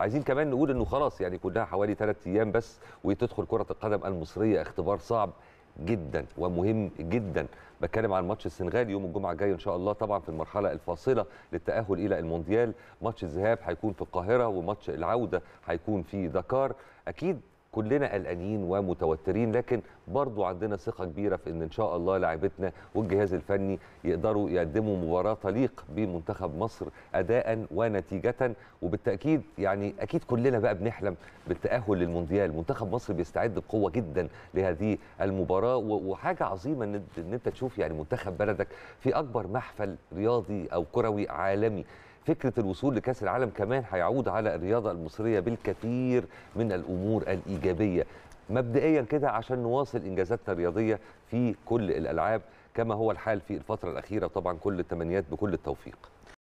عايزين كمان نقول انه خلاص يعني كلها حوالي ثلاث ايام بس وتدخل كره القدم المصريه اختبار صعب جدا ومهم جدا بتكلم عن ماتش السنغال يوم الجمعه الجاي ان شاء الله طبعا في المرحله الفاصله للتاهل الى المونديال ماتش الذهاب هيكون في القاهره وماتش العوده هيكون في دكار اكيد كلنا قلقانين ومتوترين لكن برضو عندنا ثقه كبيره في ان ان شاء الله لاعبتنا والجهاز الفني يقدروا يقدموا مباراه تليق بمنتخب مصر اداء ونتيجه وبالتاكيد يعني اكيد كلنا بقى بنحلم بالتاهل للمونديال منتخب مصر بيستعد بقوه جدا لهذه المباراه وحاجه عظيمه ان انت تشوف يعني منتخب بلدك في اكبر محفل رياضي او كروي عالمي فكره الوصول لكاس العالم كمان هيعود على الرياضه المصريه بالكثير من الامور الايجابيه مبدئيا كده عشان نواصل انجازاتنا الرياضيه في كل الالعاب كما هو الحال في الفتره الاخيره طبعا كل التمنيات بكل التوفيق